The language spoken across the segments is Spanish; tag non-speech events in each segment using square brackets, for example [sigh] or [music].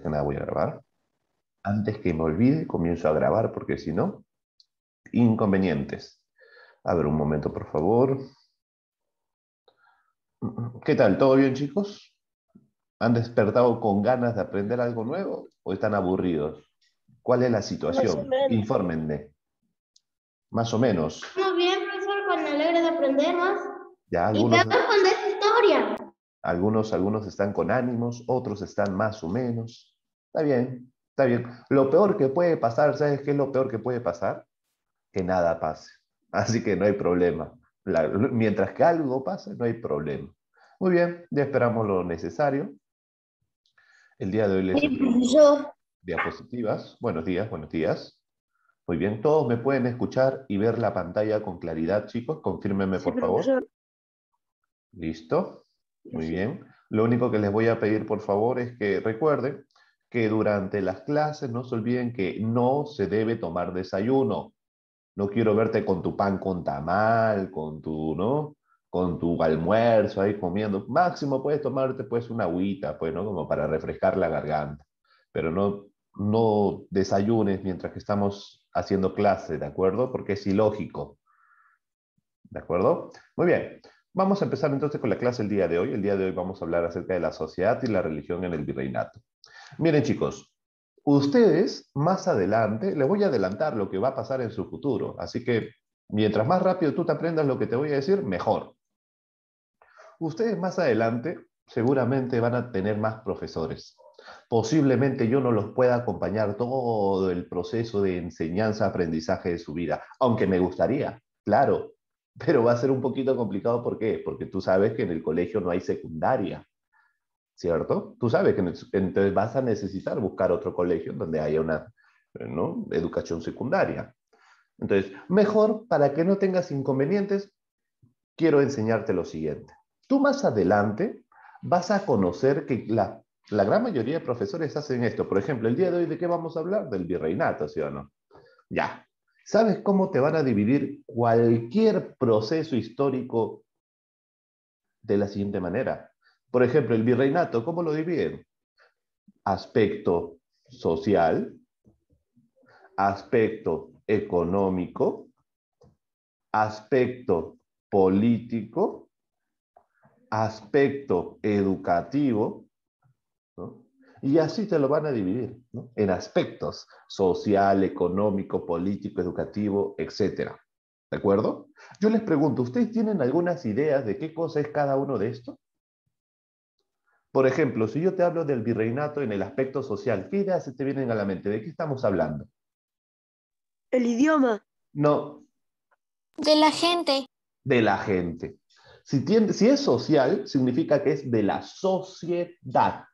que nada voy a grabar. Antes que me olvide, comienzo a grabar, porque si no, inconvenientes. A ver, un momento, por favor. ¿Qué tal? ¿Todo bien, chicos? ¿Han despertado con ganas de aprender algo nuevo o están aburridos? ¿Cuál es la situación? Infórmenme. Más o menos. Muy bien, profesor, con alegre de aprender más. Ya, algunos, algunos están con ánimos, otros están más o menos. Está bien, está bien. Lo peor que puede pasar, ¿sabes qué es lo peor que puede pasar? Que nada pase. [laughs] Así que no hay problema. mientras que algo pase, no hay problema. Muy bien, ya esperamos lo necesario. El día de hoy les... Pues, diapositivas. Buenos días, buenos días. Muy bien, todos me pueden escuchar y ver la pantalla con claridad, chicos. Confírmenme, por favor. Listo. Muy bien. Lo único que les voy a pedir, por favor, es que recuerden que durante las clases no se olviden que no se debe tomar desayuno. No quiero verte con tu pan con tamal, con tu, ¿no? Con tu almuerzo ahí comiendo. Máximo puedes tomarte pues una agüita, pues, ¿no? Como para refrescar la garganta. Pero no, no desayunes mientras que estamos haciendo clase, ¿de acuerdo? Porque es ilógico. ¿De acuerdo? Muy bien. Vamos a empezar entonces con la clase el día de hoy. El día de hoy vamos a hablar acerca de la sociedad y la religión en el virreinato. Miren chicos, ustedes más adelante, les voy a adelantar lo que va a pasar en su futuro, así que mientras más rápido tú te aprendas lo que te voy a decir, mejor. Ustedes más adelante seguramente van a tener más profesores. Posiblemente yo no los pueda acompañar todo el proceso de enseñanza-aprendizaje de su vida, aunque me gustaría, claro, pero va a ser un poquito complicado. ¿Por qué? Porque tú sabes que en el colegio no hay secundaria, ¿cierto? Tú sabes que entonces vas a necesitar buscar otro colegio donde haya una educación secundaria. Entonces, mejor, para que no tengas inconvenientes, quiero enseñarte lo siguiente. Tú más adelante vas a conocer que la, la gran mayoría de profesores hacen esto. Por ejemplo, el día de hoy, ¿de qué vamos a hablar? Del virreinato, ¿sí o no? Ya, ¿Sabes cómo te van a dividir cualquier proceso histórico de la siguiente manera? Por ejemplo, el virreinato, ¿cómo lo dividen? Aspecto social, aspecto económico, aspecto político, aspecto educativo, y así te lo van a dividir en aspectos social, económico, político, educativo, etc. ¿De acuerdo? Yo les pregunto, ¿ustedes tienen algunas ideas de qué cosa es cada uno de estos? Por ejemplo, si yo te hablo del virreinato en el aspecto social, ¿qué ideas te vienen a la mente? ¿De qué estamos hablando? El idioma. No. De la gente. De la gente. si es social, significa que es de la sociedad.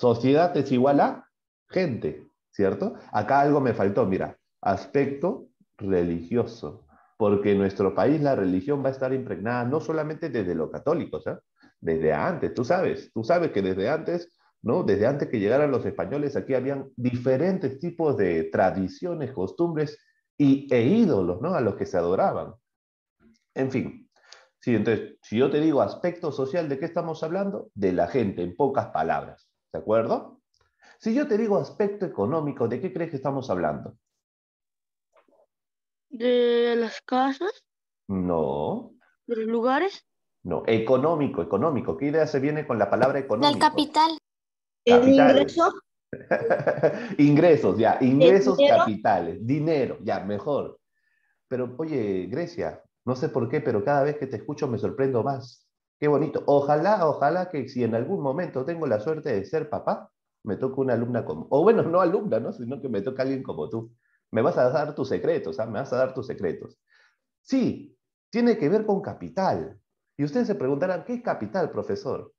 Sociedad es igual a gente, ¿cierto? Acá algo me faltó, mira, aspecto religioso, porque en nuestro país la religión va a estar impregnada no solamente desde los católicos, ¿eh? desde antes, tú sabes, tú sabes que desde antes, ¿no? Desde antes que llegaran los españoles aquí habían diferentes tipos de tradiciones, costumbres y, e ídolos, ¿no? A los que se adoraban. En fin, sí, entonces, si yo te digo aspecto social, ¿de qué estamos hablando? De la gente, en pocas palabras. ¿De acuerdo? Si yo te digo aspecto económico, ¿de qué crees que estamos hablando? ¿De las casas? No. ¿De los lugares? No, económico, económico. ¿Qué idea se viene con la palabra económico? Del capital. ¿El ingreso? [laughs] ingresos, ya, ingresos capitales, dinero, ya, mejor. Pero oye, Grecia, no sé por qué, pero cada vez que te escucho me sorprendo más. Qué bonito. Ojalá, ojalá que si en algún momento tengo la suerte de ser papá, me toque una alumna como, o bueno, no alumna, ¿no? sino que me toque alguien como tú. Me vas a dar tus secretos, ¿ah? me vas a dar tus secretos. Sí, tiene que ver con capital. Y ustedes se preguntarán, ¿qué es capital, profesor?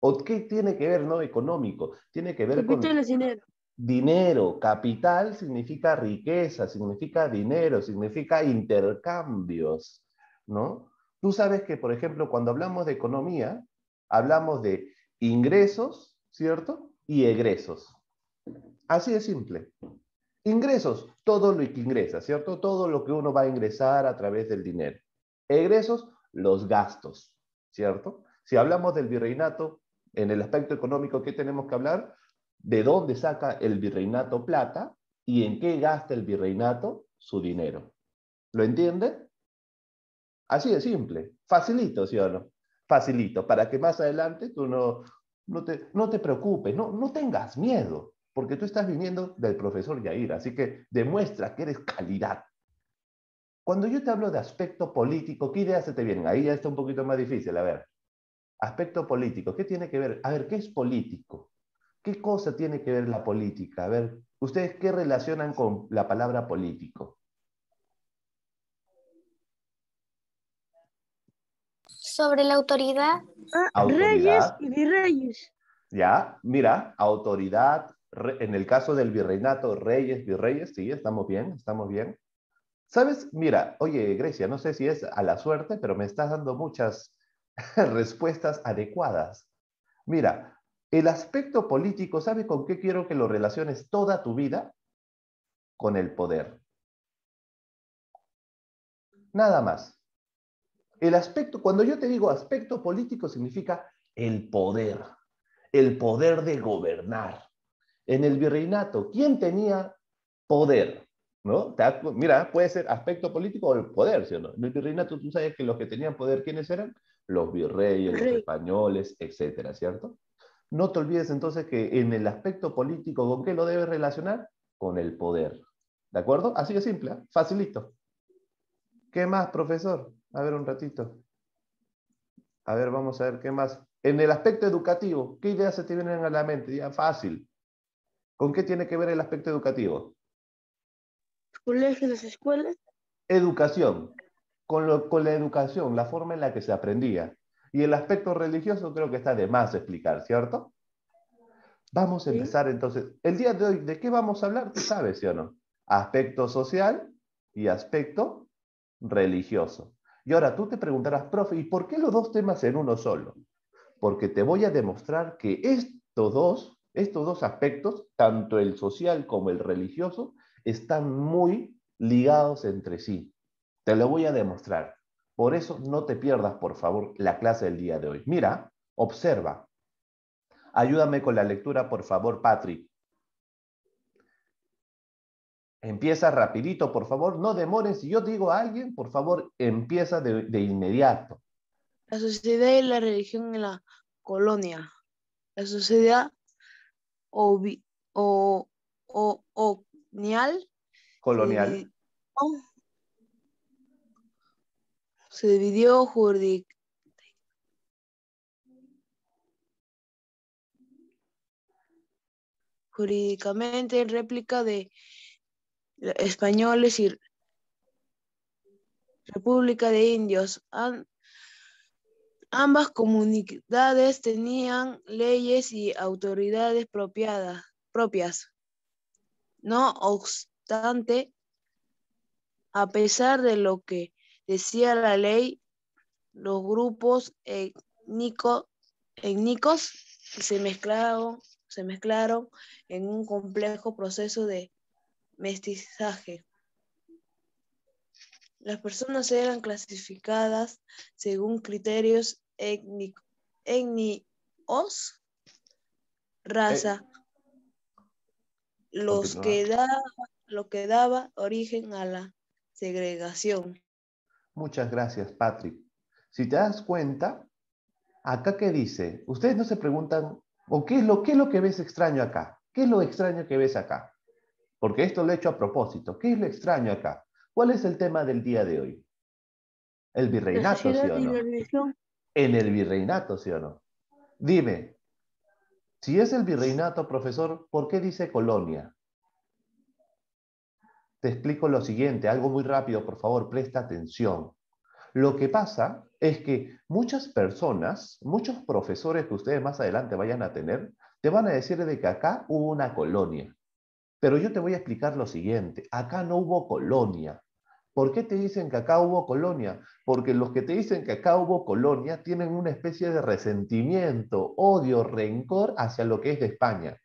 ¿O qué tiene que ver, no económico? Tiene que ver con... dinero. Dinero, capital significa riqueza, significa dinero, significa intercambios, ¿no? Tú sabes que, por ejemplo, cuando hablamos de economía, hablamos de ingresos, ¿cierto? Y egresos. Así de simple. Ingresos, todo lo que ingresa, ¿cierto? Todo lo que uno va a ingresar a través del dinero. Egresos, los gastos, ¿cierto? Si hablamos del virreinato, en el aspecto económico, ¿qué tenemos que hablar? ¿De dónde saca el virreinato plata y en qué gasta el virreinato su dinero? ¿Lo entiende? Así de simple. Facilito, ¿sí o no? Facilito, para que más adelante tú no, te, preocupes, no, no tengas miedo, porque tú estás viniendo del profesor Yair, así que demuestra que eres calidad. Cuando yo te hablo de aspecto político, ¿qué ideas se te vienen? Ahí ya está un poquito más difícil, a ver. Aspecto político, ¿qué tiene que ver? A ver, ¿qué es político? ¿Qué cosa tiene que ver la política? A ver, ¿ustedes qué relacionan con la palabra político? sobre la ah, autoridad. Reyes y virreyes. Ya, mira, autoridad, en el caso del virreinato, reyes, virreyes, sí, estamos bien, estamos bien. Sabes, mira, oye, Grecia, no sé si es a la suerte, pero me estás dando muchas [laughs] respuestas adecuadas. Mira, el aspecto político, ¿sabe con qué quiero que lo relaciones toda tu vida? Con el poder. Nada más. El aspecto, cuando yo te digo aspecto político, significa el poder, el poder de gobernar. En el virreinato, ¿quién tenía poder? ¿No? Mira, puede ser aspecto político o el poder, ¿sí o no? En el virreinato tú sabes que los que tenían poder, ¿quiénes eran? Los virreyes, los españoles, etcétera, ¿cierto? No te olvides entonces que en el aspecto político, ¿con qué lo debes relacionar? Con el poder. ¿De acuerdo? Así de simple, ¿eh? facilito. ¿Qué más, profesor? A ver un ratito. A ver, vamos a ver qué más. En el aspecto educativo, ¿qué ideas se te vienen a la mente? Ya fácil. ¿Con qué tiene que ver el aspecto educativo? Colegios, escuelas. Educación. Con, con la educación, la forma en la que se aprendía. Y el aspecto religioso creo que está de más explicar, ¿cierto? Vamos a empezar entonces. El día de hoy, ¿de qué vamos a hablar? Tú sabes, ¿sí o no? Aspecto social y aspecto religioso. Y ahora tú te preguntarás, profe, ¿y por qué los dos temas en uno solo? Porque te voy a demostrar que estos dos, estos dos aspectos, tanto el social como el religioso, están muy ligados entre sí. Te lo voy a demostrar. Por eso no te pierdas, por favor, la clase del día de hoy. Mira, observa. Ayúdame con la lectura, por favor, Patrick. Empieza rapidito, por favor, no demoren. Si yo digo a alguien, por favor, empieza de, inmediato. La sociedad y la religión en la colonia. La sociedad o, o, o, colonial. se dividió jurídicamente en réplica de españoles y República de Indios. ambas comunidades tenían leyes y autoridades propias. No obstante, a pesar de lo que decía la ley, los grupos étnicos se mezclaron, se mezclaron en un complejo proceso de mestizaje. Las personas eran clasificadas según criterios étnicos, raza, eh. los que da, lo que daba origen a la segregación. Muchas gracias, Patrick. Si te das cuenta, acá que dice, ustedes no se preguntan, o oh, qué es lo, qué es lo que ves extraño acá, qué es lo extraño que ves acá porque esto lo he hecho a propósito. ¿Qué es lo extraño acá? ¿Cuál es el tema del día de hoy? El virreinato, ¿sí o no? En el virreinato, ¿sí o no? Dime, si es el virreinato, profesor, ¿por qué dice colonia? Te explico lo siguiente, algo muy rápido, por favor, presta atención. Lo que pasa es que muchas personas, muchos profesores que ustedes más adelante vayan a tener, te van a decir de que acá hubo una colonia. Pero yo te voy a explicar lo siguiente, acá no hubo colonia. ¿Por qué te dicen que acá hubo colonia? Porque los que te dicen que acá hubo colonia tienen una especie de resentimiento, odio, rencor hacia lo que es de España.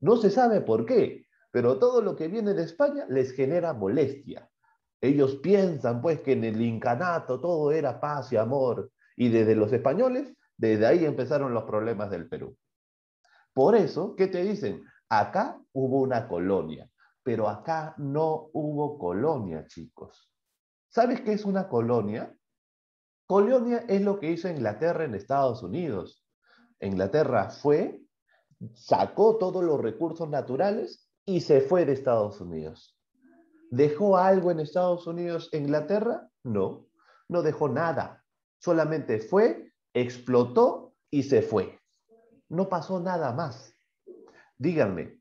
No se sabe por qué, pero todo lo que viene de España les genera molestia. Ellos piensan pues que en el incanato todo era paz y amor y desde los españoles, desde ahí empezaron los problemas del Perú. Por eso, ¿qué te dicen? Acá hubo una colonia, pero acá no hubo colonia, chicos. ¿Sabes qué es una colonia? Colonia es lo que hizo Inglaterra en Estados Unidos. Inglaterra fue, sacó todos los recursos naturales y se fue de Estados Unidos. ¿Dejó algo en Estados Unidos Inglaterra? No, no dejó nada. Solamente fue, explotó y se fue. No pasó nada más. Díganme.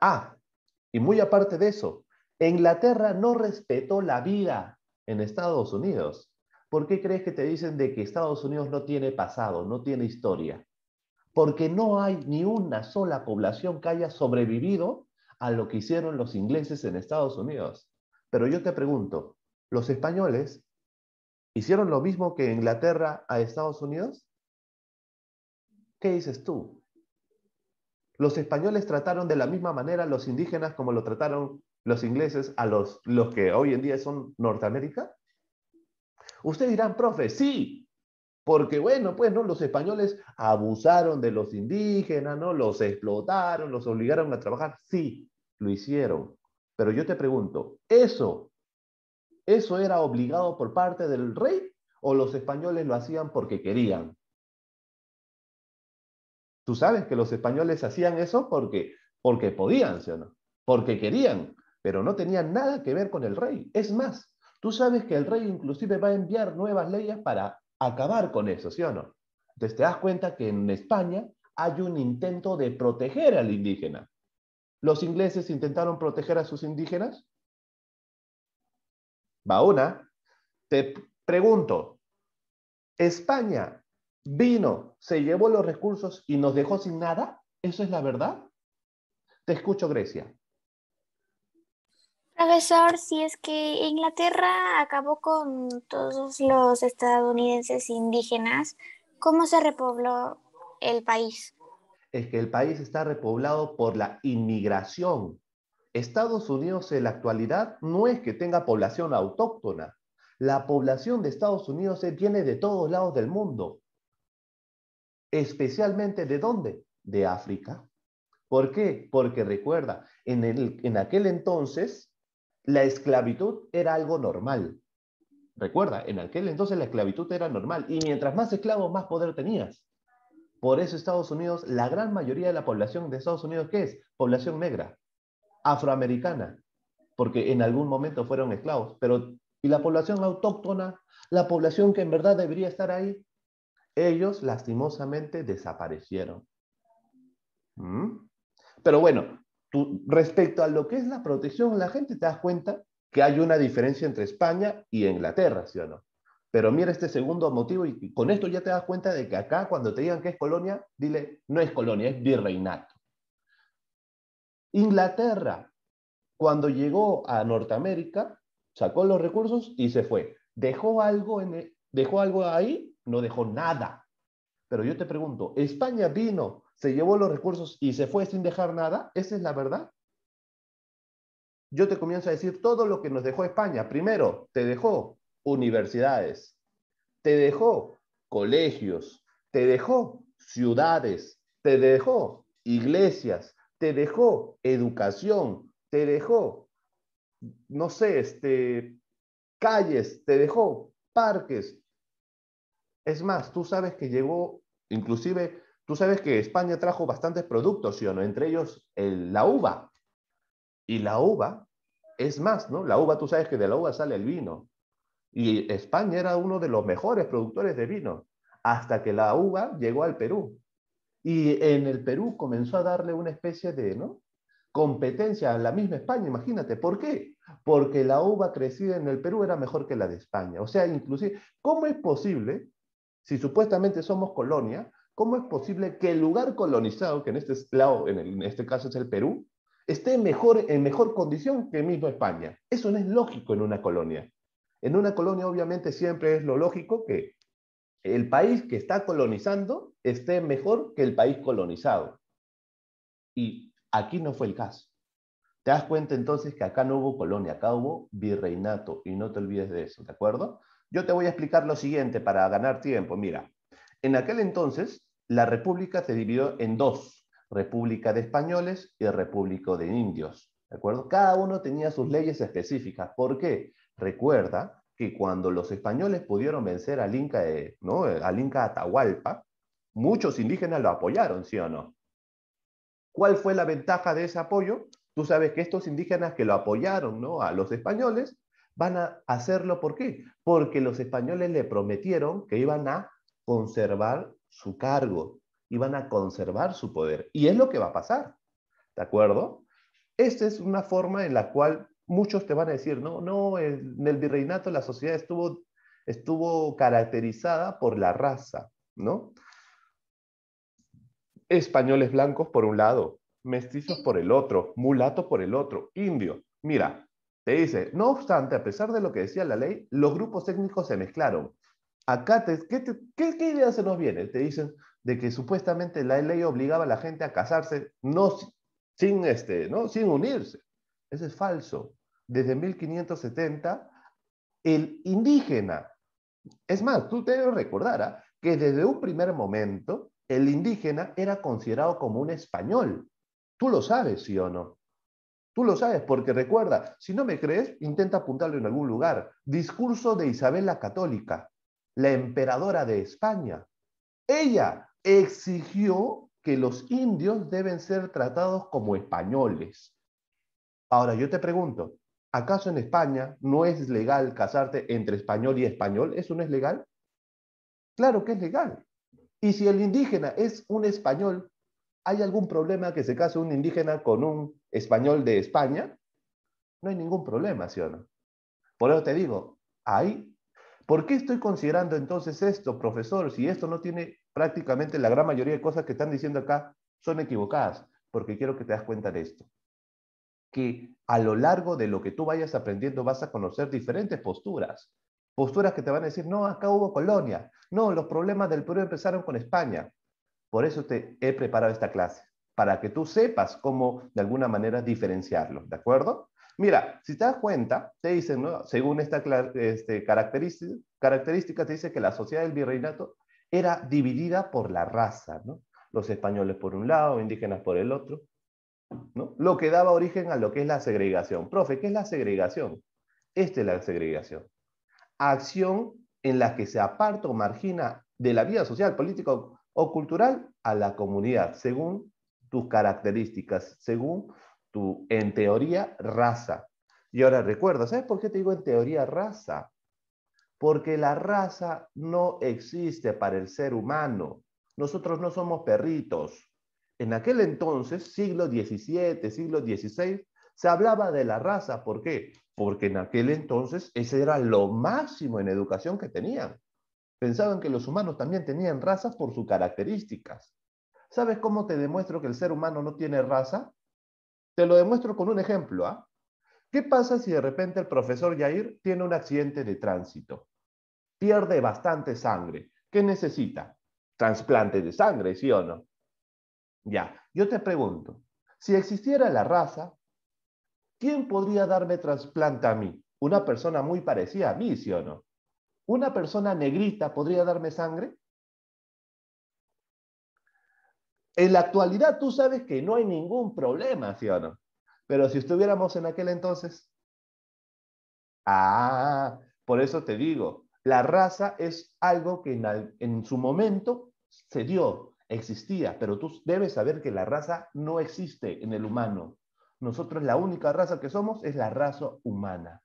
Ah, y muy aparte de eso, Inglaterra no respetó la vida en Estados Unidos. ¿Por qué crees que te dicen de que Estados Unidos no tiene pasado, no tiene historia? Porque no hay ni una sola población que haya sobrevivido a lo que hicieron los ingleses en Estados Unidos. Pero yo te pregunto, ¿los españoles hicieron lo mismo que Inglaterra a Estados Unidos? ¿Qué dices tú? Los españoles trataron de la misma manera a los indígenas como lo trataron los ingleses a los, los que hoy en día son Norteamérica. Ustedes dirán, profe, sí, porque bueno, pues no, los españoles abusaron de los indígenas, ¿no? Los explotaron, los obligaron a trabajar, sí, lo hicieron. Pero yo te pregunto, ¿eso eso era obligado por parte del rey o los españoles lo hacían porque querían? Tú sabes que los españoles hacían eso porque, porque podían, ¿sí o no? Porque querían, pero no tenían nada que ver con el rey. Es más, tú sabes que el rey inclusive va a enviar nuevas leyes para acabar con eso, ¿sí o no? Entonces te das cuenta que en España hay un intento de proteger al indígena. ¿Los ingleses intentaron proteger a sus indígenas? Va una. Te pregunto, ¿España vino, se llevó los recursos y nos dejó sin nada. ¿Eso es la verdad? Te escucho, Grecia. Profesor, si es que Inglaterra acabó con todos los estadounidenses indígenas, ¿cómo se repobló el país? Es que el país está repoblado por la inmigración. Estados Unidos en la actualidad no es que tenga población autóctona. La población de Estados Unidos eh, viene de todos lados del mundo especialmente de dónde? De África. ¿Por qué? Porque recuerda, en, el, en aquel entonces la esclavitud era algo normal. Recuerda, en aquel entonces la esclavitud era normal y mientras más esclavos, más poder tenías. Por eso Estados Unidos, la gran mayoría de la población de Estados Unidos, ¿qué es? Población negra, afroamericana, porque en algún momento fueron esclavos, pero ¿y la población autóctona? La población que en verdad debería estar ahí, ellos lastimosamente desaparecieron. ¿Mm? Pero bueno, respecto a lo que es la protección, la gente te das cuenta que hay una diferencia entre España y Inglaterra, ¿sí o no? Pero mira este segundo motivo y con esto ya te das cuenta de que acá cuando te digan que es colonia, dile, no es colonia, es virreinato. Inglaterra, cuando llegó a Norteamérica, sacó los recursos y se fue. Dejó algo, dejó algo ahí no dejó nada. Pero yo te pregunto, ¿España vino, se llevó los recursos y se fue sin dejar nada? ¿Esa es la verdad? Yo te comienzo a decir todo lo que nos dejó España. Primero, te dejó universidades, te dejó colegios, te dejó ciudades, te dejó iglesias, te dejó educación, te dejó, no sé, este, calles, te dejó parques, es más, tú sabes que llegó, inclusive, tú sabes que España trajo bastantes productos, ¿sí o no? Entre ellos el, la uva. Y la uva, es más, ¿no? La uva, tú sabes que de la uva sale el vino. Y España era uno de los mejores productores de vino, hasta que la uva llegó al Perú. Y en el Perú comenzó a darle una especie de, ¿no? competencia a la misma España, imagínate, ¿por qué? Porque la uva crecida en el Perú era mejor que la de España. O sea, inclusive, ¿cómo es posible si supuestamente somos colonia, ¿cómo es posible que el lugar colonizado, que en este, este caso es el Perú, esté en mejor condición que mismo España? Eso no es lógico en una colonia. En una colonia obviamente siempre es lo lógico que el país que está colonizando esté mejor que el país colonizado. Y aquí no fue el caso. Te das cuenta entonces que acá no hubo colonia, acá hubo virreinato, y no te olvides de eso, ¿de acuerdo? Yo te voy a explicar lo siguiente para ganar tiempo. Mira, en aquel entonces la república se dividió en dos, República de Españoles y República de Indios. ¿De acuerdo? Cada uno tenía sus leyes específicas. ¿Por qué? Recuerda que cuando los españoles pudieron vencer al Inca, de, Inca Atahualpa, muchos indígenas lo apoyaron, ¿sí o no? ¿Cuál fue la ventaja de ese apoyo? Tú sabes que estos indígenas que lo apoyaron ¿no? a los españoles Van a hacerlo, ¿por qué? Porque los españoles le prometieron que iban a conservar su cargo, iban a conservar su poder. Y es lo que va a pasar, ¿de acuerdo? Esta es una forma en la cual muchos te van a decir, no, no, en el virreinato la sociedad estuvo, estuvo caracterizada por la raza, ¿no? Españoles blancos por un lado, mestizos por el otro, mulatos por el otro, indio. Mira, te dice, no obstante, a pesar de lo que decía la ley, los grupos técnicos se mezclaron. Acá, te, ¿qué, idea se nos viene? Te dicen de que supuestamente la ley obligaba a la gente a casarse no, sin, este, ¿no? sin unirse. Eso es falso. Desde 1570, el indígena, es más, tú te debes ¿ah? que desde un primer momento, el indígena era considerado como un español. Tú lo sabes, sí o no. Tú lo sabes porque recuerda, si no me crees, intenta apuntarlo en algún lugar. Discurso de Isabel la Católica, la emperadora de España. Ella exigió que los indios deben ser tratados como españoles. Ahora yo te pregunto, ¿acaso en España no es legal casarte entre español y español? ¿Eso no es legal? Claro que es legal. Y si el indígena es un español, ¿hay algún problema que se case un indígena con un español de España, no hay ningún problema, ¿sí o no? Por eso te digo, ahí, ¿por qué estoy considerando entonces esto, profesor, si esto no tiene prácticamente la gran mayoría de cosas que están diciendo acá son equivocadas? Porque quiero que te das cuenta de esto, que a lo largo de lo que tú vayas aprendiendo vas a conocer diferentes posturas, posturas que te van a decir, no, acá hubo colonia, no, los problemas del Perú empezaron con España. Por eso te he preparado esta clase para que tú sepas cómo de alguna manera diferenciarlos, ¿de acuerdo? Mira, si te das cuenta, te dicen, ¿no? según esta este, característica, te dice que la sociedad del virreinato era dividida por la raza, ¿no? Los españoles por un lado, indígenas por el otro, ¿no? Lo que daba origen a lo que es la segregación. Profe, ¿qué es la segregación? Esta es la segregación. Acción en la que se aparta o margina de la vida social, política o cultural a la comunidad, según tus características según tu, en teoría, raza. Y ahora recuerda, ¿sabes por qué te digo en teoría raza? Porque la raza no existe para el ser humano. Nosotros no somos perritos. En aquel entonces, siglo XVII, siglo XVI, se hablaba de la raza. ¿Por qué? Porque en aquel entonces ese era lo máximo en educación que tenían. Pensaban que los humanos también tenían razas por sus características. ¿Sabes cómo te demuestro que el ser humano no tiene raza? Te lo demuestro con un ejemplo. ¿ah? ¿Qué pasa si de repente el profesor Yair tiene un accidente de tránsito? Pierde bastante sangre. ¿Qué necesita? Transplante de sangre, ¿sí o no? Ya, yo te pregunto, si existiera la raza, ¿quién podría darme trasplante a mí? Una persona muy parecida a mí, ¿sí o no? ¿Una persona negrita podría darme sangre? En la actualidad tú sabes que no hay ningún problema, ¿sí o no? Pero si estuviéramos en aquel entonces, ah, por eso te digo, la raza es algo que en, su momento se dio, existía, pero tú debes saber que la raza no existe en el humano. Nosotros la única raza que somos es la raza humana.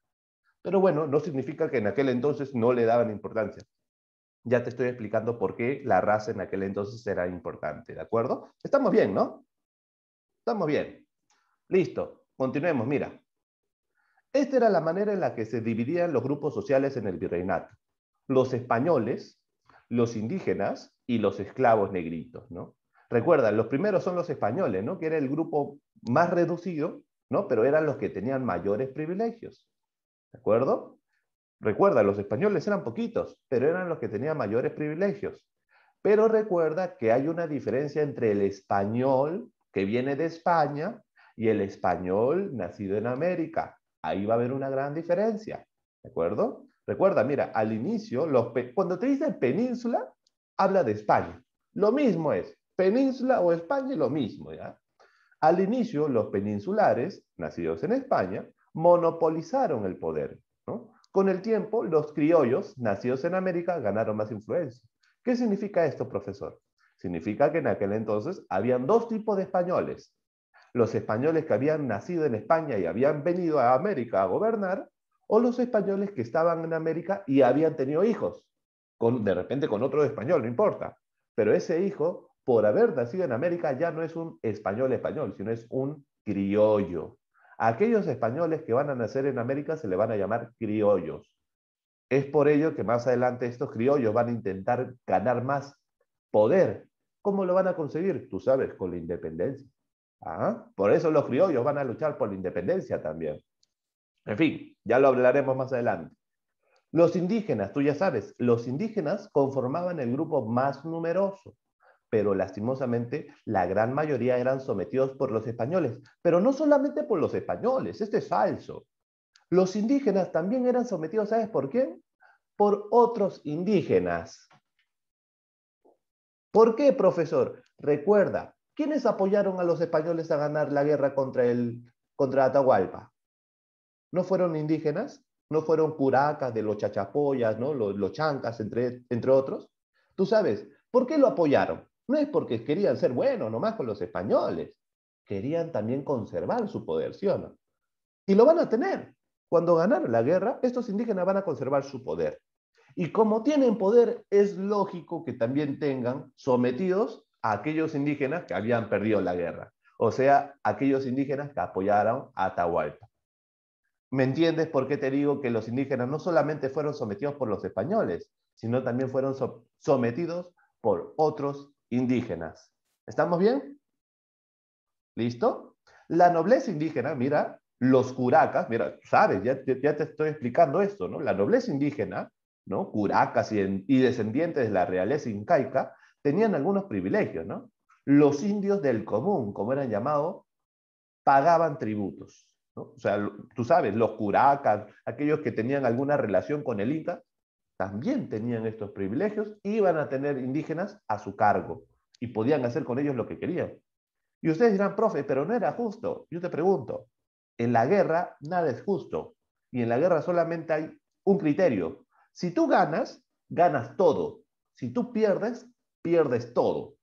Pero bueno, no significa que en aquel entonces no le daban importancia ya te estoy explicando por qué la raza en aquel entonces era importante, ¿de acuerdo? Estamos bien, ¿no? Estamos bien. Listo, continuemos, mira. Esta era la manera en la que se dividían los grupos sociales en el virreinato. Los españoles, los indígenas y los esclavos negritos, ¿no? Recuerda, los primeros son los españoles, ¿no? Que era el grupo más reducido, ¿no? Pero eran los que tenían mayores privilegios, ¿de acuerdo? Recuerda, los españoles eran poquitos, pero eran los que tenían mayores privilegios. Pero recuerda que hay una diferencia entre el español que viene de España y el español nacido en América. Ahí va a haber una gran diferencia, ¿de acuerdo? Recuerda, mira, al inicio, los cuando te dice península, habla de España. Lo mismo es, península o España, lo mismo, ¿ya? Al inicio, los peninsulares, nacidos en España, monopolizaron el poder con el tiempo, los criollos nacidos en América ganaron más influencia. ¿Qué significa esto, profesor? Significa que en aquel entonces habían dos tipos de españoles. Los españoles que habían nacido en España y habían venido a América a gobernar, o los españoles que estaban en América y habían tenido hijos, de repente con otro español, no importa. Pero ese hijo, por haber nacido en América, ya no es un español español, sino es un criollo aquellos españoles que van a nacer en América se le van a llamar criollos. Es por ello que más adelante estos criollos van a intentar ganar más poder. ¿Cómo lo van a conseguir? Tú sabes, con la independencia. Ah, por eso los criollos van a luchar por la independencia también. En fin, ya lo hablaremos más adelante. Los indígenas, tú ya sabes, los indígenas conformaban el grupo más numeroso pero lastimosamente la gran mayoría eran sometidos por los españoles, pero no solamente por los españoles, esto es falso. Los indígenas también eran sometidos, ¿sabes por quién? Por otros indígenas. ¿Por qué, profesor? Recuerda, ¿quiénes apoyaron a los españoles a ganar la guerra contra, el, contra Atahualpa? ¿No fueron indígenas? ¿No fueron curacas de los chachapoyas, ¿no? los, los chancas, entre, entre otros? Tú sabes, ¿por qué lo apoyaron? No es porque querían ser buenos nomás con los españoles, querían también conservar su poder, ¿sí o no? Y lo van a tener. Cuando ganaron la guerra, estos indígenas van a conservar su poder. Y como tienen poder, es lógico que también tengan sometidos a aquellos indígenas que habían perdido la guerra, o sea, aquellos indígenas que apoyaron a Atahualpa. ¿Me entiendes por qué te digo que los indígenas no solamente fueron sometidos por los españoles, sino también fueron sometidos por otros indígenas. ¿Estamos bien? ¿Listo? La nobleza indígena, mira, los curacas, mira, sabes, ya, te estoy explicando esto, ¿no? La nobleza indígena, ¿no? Curacas y, y descendientes de la realeza incaica, tenían algunos privilegios, ¿no? Los indios del común, como eran llamados, pagaban tributos. ¿no? O sea, tú sabes, los curacas, aquellos que tenían alguna relación con el Inca, también tenían estos privilegios, iban a tener indígenas a su cargo y podían hacer con ellos lo que querían. Y ustedes dirán, profe, pero no era justo. Yo te pregunto, en la guerra nada es justo y en la guerra solamente hay un criterio. Si tú ganas, ganas todo. Si tú pierdes, pierdes todo.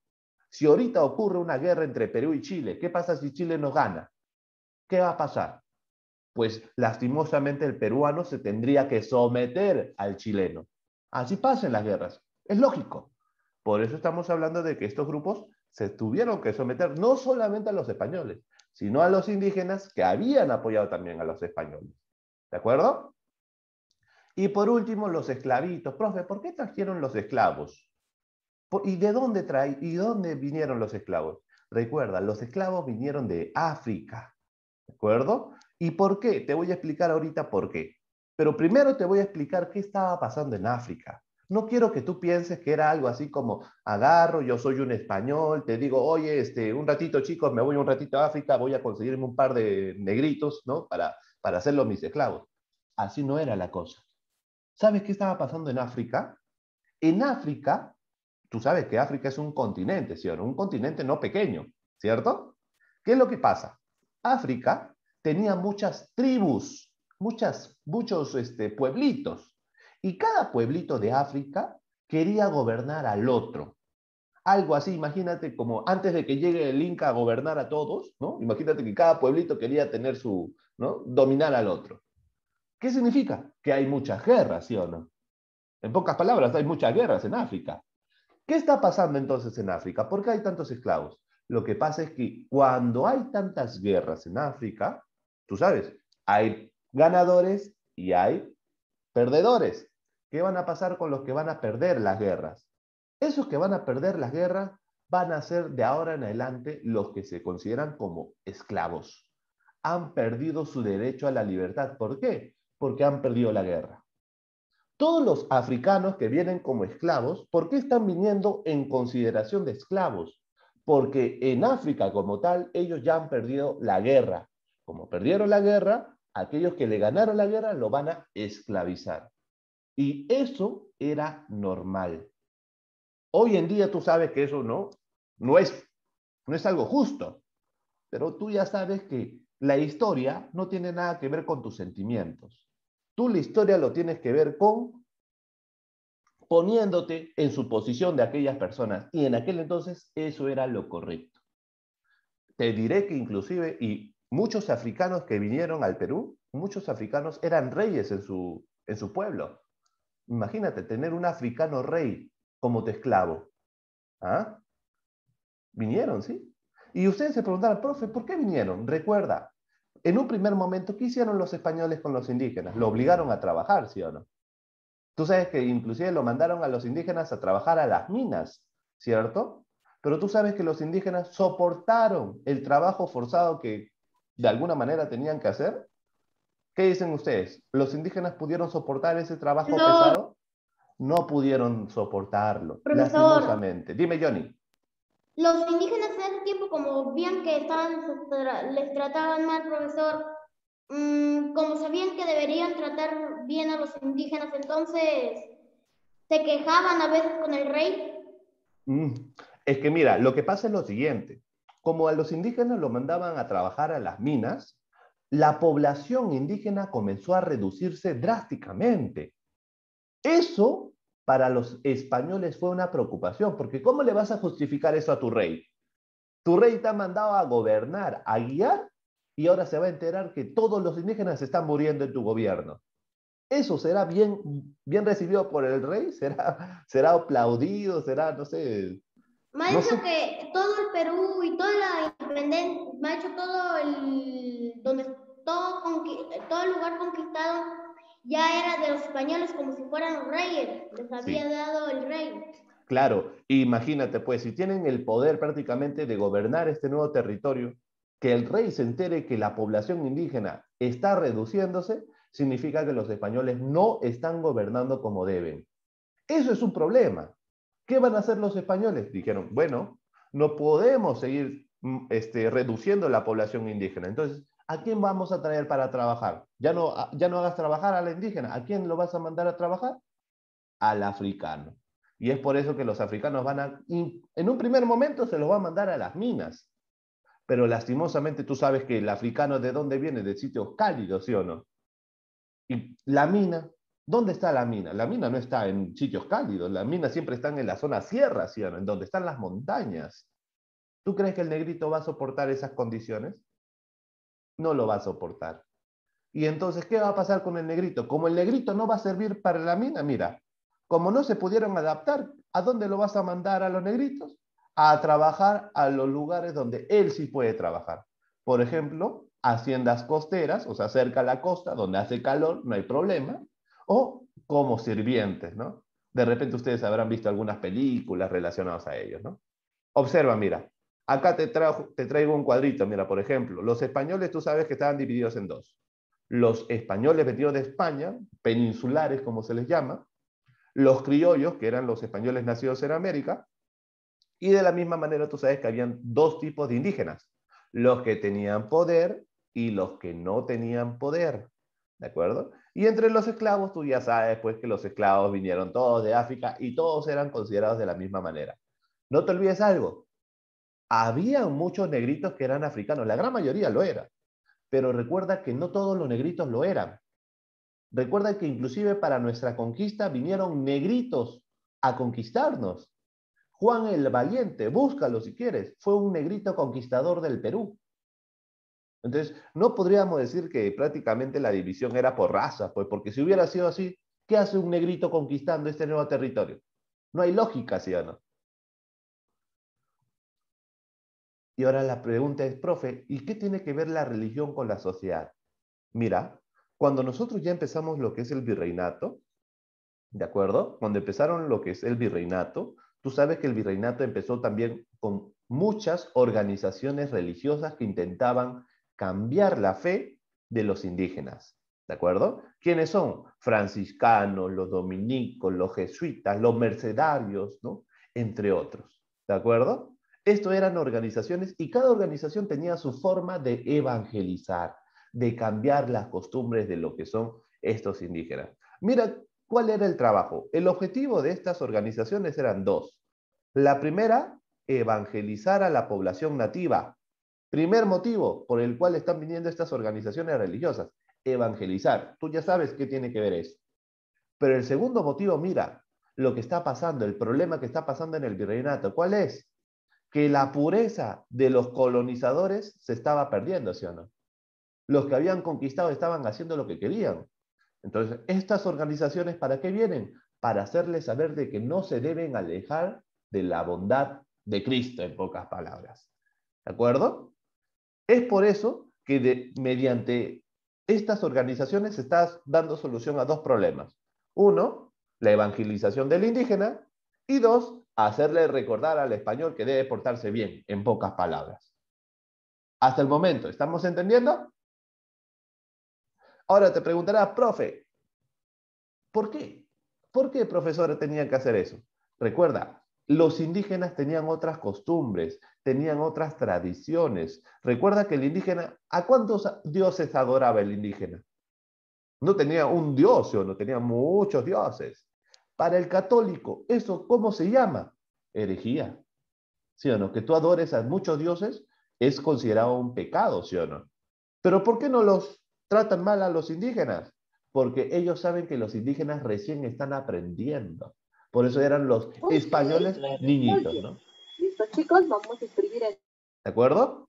Si ahorita ocurre una guerra entre Perú y Chile, ¿qué pasa si Chile no gana? ¿Qué va a pasar? pues lastimosamente el peruano se tendría que someter al chileno. Así pasan las guerras, es lógico. Por eso estamos hablando de que estos grupos se tuvieron que someter no solamente a los españoles, sino a los indígenas que habían apoyado también a los españoles. ¿De acuerdo? Y por último, los esclavitos. Profe, ¿por qué trajeron los esclavos? ¿Y de dónde, trajeron y dónde vinieron los esclavos? Recuerda, los esclavos vinieron de África. ¿De acuerdo? ¿Y por qué? Te voy a explicar ahorita por qué. Pero primero te voy a explicar qué estaba pasando en África. No quiero que tú pienses que era algo así como agarro, yo soy un español, te digo, oye, este, un ratito chicos, me voy un ratito a África, voy a conseguirme un par de negritos, ¿no? Para, para hacerlos mis esclavos. Así no era la cosa. ¿Sabes qué estaba pasando en África? En África, tú sabes que África es un continente, ¿cierto? Un continente no pequeño, ¿cierto? ¿Qué es lo que pasa? África tenía muchas tribus, muchas, muchos este, pueblitos. Y cada pueblito de África quería gobernar al otro. Algo así, imagínate como antes de que llegue el Inca a gobernar a todos, ¿no? Imagínate que cada pueblito quería tener su, Dominar al otro. ¿Qué significa? Que hay muchas guerras, ¿sí o no? En pocas palabras, hay muchas guerras en África. ¿Qué está pasando entonces en África? ¿Por qué hay tantos esclavos? Lo que pasa es que cuando hay tantas guerras en África, tú sabes, hay ganadores y hay perdedores. ¿Qué van a pasar con los que van a perder las guerras? Esos que van a perder las guerras van a ser de ahora en adelante los que se consideran como esclavos. Han perdido su derecho a la libertad. ¿Por qué? Porque han perdido la guerra. Todos los africanos que vienen como esclavos, ¿por qué están viniendo en consideración de esclavos? Porque en África como tal, ellos ya han perdido la guerra, como perdieron la guerra, aquellos que le ganaron la guerra lo van a esclavizar. Y eso era normal. Hoy en día tú sabes que eso no, no es, no es algo justo, pero tú ya sabes que la historia no tiene nada que ver con tus sentimientos. Tú la historia lo tienes que ver con poniéndote en su posición de aquellas personas. Y en aquel entonces eso era lo correcto. Te diré que inclusive, y Muchos africanos que vinieron al Perú, muchos africanos eran reyes en su, en su pueblo. Imagínate tener un africano rey como tu esclavo. ¿Ah? Vinieron, ¿sí? Y ustedes se preguntarán, profe, ¿por qué vinieron? Recuerda, en un primer momento, ¿qué hicieron los españoles con los indígenas? Lo obligaron a trabajar, ¿sí o no? Tú sabes que inclusive lo mandaron a los indígenas a trabajar a las minas, ¿cierto? Pero tú sabes que los indígenas soportaron el trabajo forzado que, de alguna manera tenían que hacer. ¿Qué dicen ustedes? ¿Los indígenas pudieron soportar ese trabajo pesado? No pudieron soportarlo, Profesor, lastimosamente. Dime, Johnny. Los indígenas en ese tiempo, como veían que estaban, les trataban mal, profesor, mm, como sabían que deberían tratar bien a los indígenas, entonces se quejaban a veces con el rey. Mm. Es que mira, lo que pasa es lo siguiente como a los indígenas lo mandaban a trabajar a las minas, la población indígena comenzó a reducirse drásticamente. Eso para los españoles fue una preocupación, porque ¿cómo le vas a justificar eso a tu rey? Tu rey te ha mandado a gobernar, a guiar, y ahora se va a enterar que todos los indígenas están muriendo en tu gobierno. Eso será bien, bien recibido por el rey, será, será aplaudido, será, no sé, me ha dicho que todo el Perú y toda la independencia, ha todo el, donde, todo, todo lugar conquistado ya era de los españoles como si fueran reyes, les había dado el rey. Claro, imagínate pues, si tienen el poder prácticamente de gobernar este nuevo territorio, que el rey se entere que la población indígena está reduciéndose, significa que los españoles no están gobernando como deben. Eso es un problema. ¿Qué van a hacer los españoles? Dijeron, bueno, no podemos seguir mm, este, reduciendo la población indígena. Entonces, ¿a quién vamos a traer para trabajar? Ya no, ah, ya no hagas trabajar a la indígena. ¿A quién lo vas a mandar a trabajar? Al africano. Y es por eso que los africanos van a, en un primer momento se los va a mandar a las minas. Pero lastimosamente tú sabes que el africano de dónde viene, de sitios cálidos, ¿sí o no? Y la mina ¿Dónde está la mina? La mina no está en sitios cálidos, las minas siempre están en la zona sierra, En donde están las montañas. ¿Tú crees que el negrito va a soportar esas condiciones? No lo va a soportar. Y entonces, ¿qué va a pasar con el negrito? Como el negrito no va a servir para la mina, mira, como no se pudieron adaptar, ¿a dónde lo vas a mandar a los negritos? A trabajar a los lugares donde él sí puede trabajar. Por ejemplo, haciendas costeras, o sea, cerca a la costa, donde hace calor, no hay problema, o como sirvientes, ¿no? De repente ustedes habrán visto algunas películas relacionadas a ellos, ¿no? Observa, mira, acá te, te traigo un cuadrito, mira, por ejemplo, los españoles tú sabes que estaban divididos en dos. Los españoles venidos de España, peninsulares como se les llama, los criollos, que eran los españoles nacidos en América, y de la misma manera tú sabes que habían dos tipos de indígenas, los que tenían poder y los que no tenían poder, ¿de acuerdo? Y entre los esclavos, tú ya sabes pues que los esclavos vinieron todos de África y todos eran considerados de la misma manera. No te olvides algo, había muchos negritos que eran africanos, la gran mayoría lo era, pero recuerda que no todos los negritos lo eran. Recuerda que inclusive para nuestra conquista vinieron negritos a conquistarnos. Juan el Valiente, búscalo si quieres, fue un negrito conquistador del Perú. Entonces, no podríamos decir que prácticamente la división era por raza, pues, porque si hubiera sido así, ¿qué hace un negrito conquistando este nuevo territorio? No hay lógica, ¿sí o no? Y ahora la pregunta es, profe, ¿y qué tiene que ver la religión con la sociedad? Mira, cuando nosotros ya empezamos lo que es el virreinato, ¿de acuerdo? Cuando empezaron lo que es el virreinato, tú sabes que el virreinato empezó también con muchas organizaciones religiosas que intentaban cambiar la fe de los indígenas. ¿De acuerdo? ¿Quiénes son? Franciscanos, los dominicos, los jesuitas, los mercedarios, ¿no? Entre otros. ¿De acuerdo? Esto eran organizaciones y cada organización tenía su forma de evangelizar, de cambiar las costumbres de lo que son estos indígenas. Mira cuál era el trabajo. El objetivo de estas organizaciones eran dos. La primera, evangelizar a la población nativa Primer motivo por el cual están viniendo estas organizaciones religiosas, evangelizar. Tú ya sabes qué tiene que ver eso. Pero el segundo motivo, mira, lo que está pasando, el problema que está pasando en el virreinato, ¿cuál es? Que la pureza de los colonizadores se estaba perdiendo, ¿sí o no? Los que habían conquistado estaban haciendo lo que querían. Entonces, estas organizaciones, ¿para qué vienen? Para hacerles saber de que no se deben alejar de la bondad de Cristo, en pocas palabras. ¿De acuerdo? Es por eso que mediante estas organizaciones se está dando solución a dos problemas. Uno, la evangelización del indígena y dos, hacerle recordar al español que debe portarse bien, en pocas palabras. Hasta el momento, ¿estamos entendiendo? Ahora te preguntarás, profe, ¿por qué? ¿Por qué, profesora, tenían que hacer eso? Recuerda, los indígenas tenían otras costumbres, tenían otras tradiciones. Recuerda que el indígena, ¿a cuántos dioses adoraba el indígena? No tenía un dios, o no tenía muchos dioses. Para el católico, ¿eso cómo se llama? Herejía. ¿Sí o no? Que tú adores a muchos dioses es considerado un pecado, ¿sí o no? Pero ¿por qué no los tratan mal a los indígenas? Porque ellos saben que los indígenas recién están aprendiendo. Por eso eran los españoles niñitos, ¿no? Listo, chicos, vamos a escribir esto. ¿De acuerdo?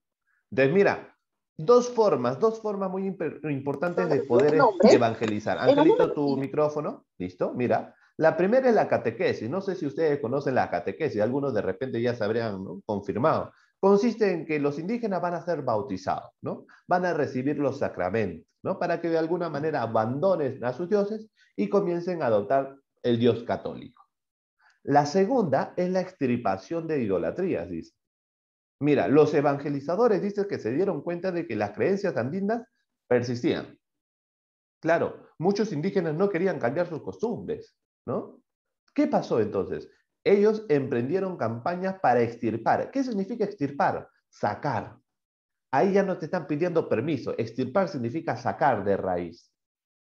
Entonces, mira, dos formas, dos formas muy importantes de poder evangelizar. Angelito, tu micrófono, listo, mira. La primera es la catequesis. No sé si ustedes conocen la catequesis, algunos de repente ya se habrían confirmado. Consiste en que los indígenas van a ser bautizados, ¿no? Van a recibir los sacramentos, ¿no? Para que de alguna manera abandonen a sus dioses y comiencen a adoptar el Dios católico. La segunda es la extirpación de idolatrías, dice. Mira, los evangelizadores dicen que se dieron cuenta de que las creencias andinas persistían. Claro, muchos indígenas no querían cambiar sus costumbres, ¿no? ¿Qué pasó entonces? Ellos emprendieron campañas para extirpar. ¿Qué significa extirpar? Sacar. Ahí ya no te están pidiendo permiso. Extirpar significa sacar de raíz,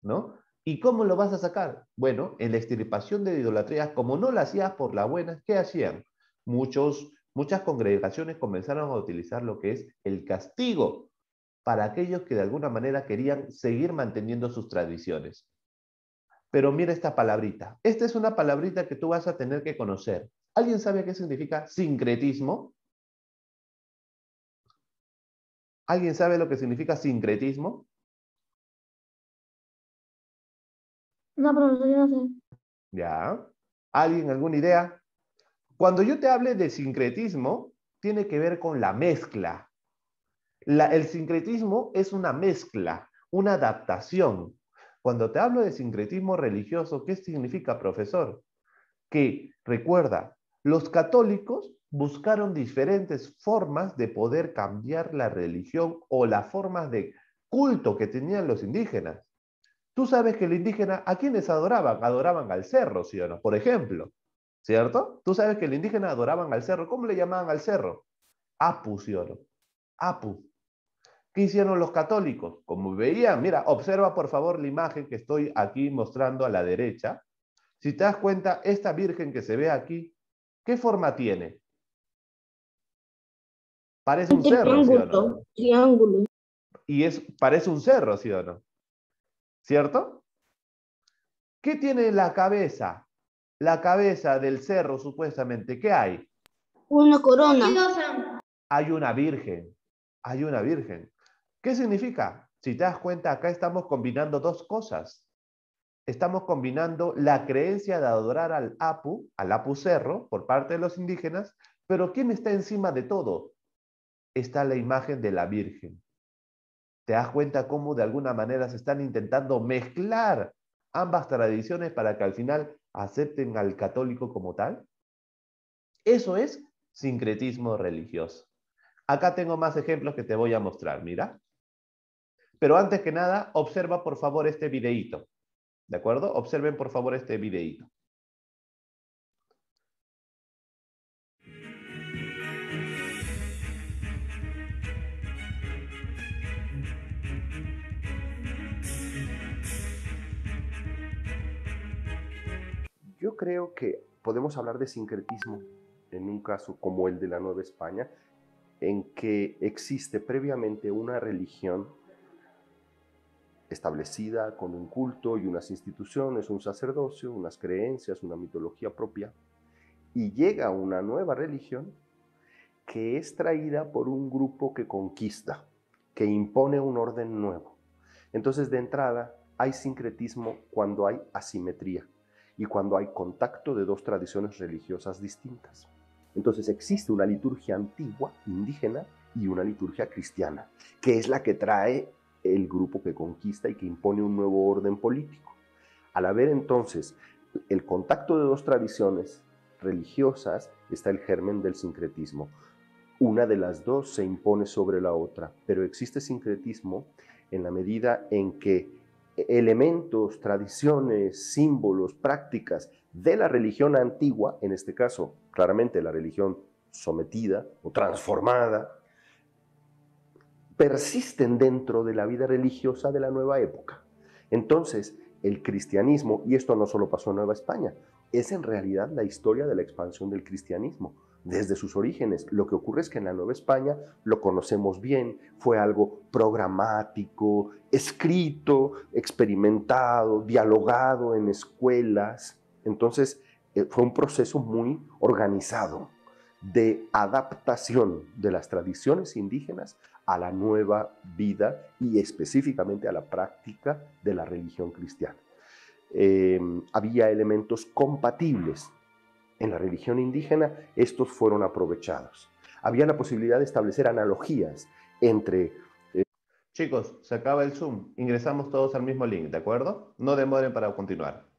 ¿no? ¿Y cómo lo vas a sacar? Bueno, en la extirpación de idolatrías, como no la hacías por la buena, ¿qué hacían? Muchos, muchas congregaciones comenzaron a utilizar lo que es el castigo para aquellos que de alguna manera querían seguir manteniendo sus tradiciones. Pero mira esta palabrita. Esta es una palabrita que tú vas a tener que conocer. ¿Alguien sabe qué significa sincretismo? ¿Alguien sabe lo que significa sincretismo? No, pero yo Ya. ¿Alguien alguna idea? Cuando yo te hable de sincretismo, tiene que ver con la mezcla. el sincretismo es una mezcla, una adaptación. Cuando te hablo de sincretismo religioso, ¿qué significa, profesor? Que, recuerda, los católicos buscaron diferentes formas de poder cambiar la religión o las formas de culto que tenían los indígenas. Tú sabes que el indígena, ¿a quiénes adoraban? Adoraban al cerro, ¿sí o no? Por ejemplo, ¿cierto? Tú sabes que el indígena adoraban al cerro. ¿Cómo le llamaban al cerro? Apu, ¿sí o no? Apu. ¿Qué hicieron los católicos? Como veían, mira, observa por favor la imagen que estoy aquí mostrando a la derecha. Si te das cuenta, esta virgen que se ve aquí, ¿qué forma tiene? Parece un, cerro, ¿sí o no? Triángulo. Y es, parece un cerro, ¿sí o no? ¿Cierto? ¿Qué tiene la cabeza? La cabeza del cerro, supuestamente, ¿qué hay? Una corona. Hay una virgen. Hay una virgen. ¿Qué significa? Si te das cuenta, acá estamos combinando dos cosas. Estamos combinando la creencia de adorar al Apu, al Apu Cerro, por parte de los indígenas, pero ¿quién está encima de todo? Está la imagen de la Virgen. Te das cuenta cómo de alguna manera se están intentando mezclar ambas tradiciones para que al final acepten al católico como tal. Eso es sincretismo religioso. Acá tengo más ejemplos que te voy a mostrar, mira. Pero antes que nada, observa por favor este videíto. ¿De acuerdo? Observen por favor este videíto. Yo creo que podemos hablar de sincretismo en un caso como el de la Nueva España, en que existe previamente una religión establecida con un culto y unas instituciones, un sacerdocio, unas creencias, una mitología propia, y llega una nueva religión que es traída por un grupo que conquista, que impone un orden nuevo. Entonces, de entrada, hay sincretismo cuando hay asimetría y cuando hay contacto de dos tradiciones religiosas distintas. Entonces existe una liturgia antigua, indígena, y una liturgia cristiana, que es la que trae el grupo que conquista y que impone un nuevo orden político. Al haber entonces el contacto de dos tradiciones religiosas, está el germen del sincretismo. Una de las dos se impone sobre la otra, pero existe sincretismo en la medida en que elementos, tradiciones, símbolos, prácticas de la religión antigua, en este caso claramente la religión sometida o transformada, persisten dentro de la vida religiosa de la nueva época. Entonces, el cristianismo, y esto no solo pasó en Nueva España, es en realidad la historia de la expansión del cristianismo desde sus orígenes. Lo que ocurre es que en la Nueva España lo conocemos bien, fue algo programático, escrito, experimentado, dialogado en escuelas. Entonces eh, fue un proceso muy organizado de adaptación de las tradiciones indígenas a la nueva vida y específicamente a la práctica de la religión cristiana. Eh, había elementos compatibles en la religión indígena estos fueron aprovechados. Había la posibilidad de establecer analogías entre... Eh, Chicos, se acaba el Zoom. Ingresamos todos al mismo link, ¿de acuerdo? No demoren para continuar.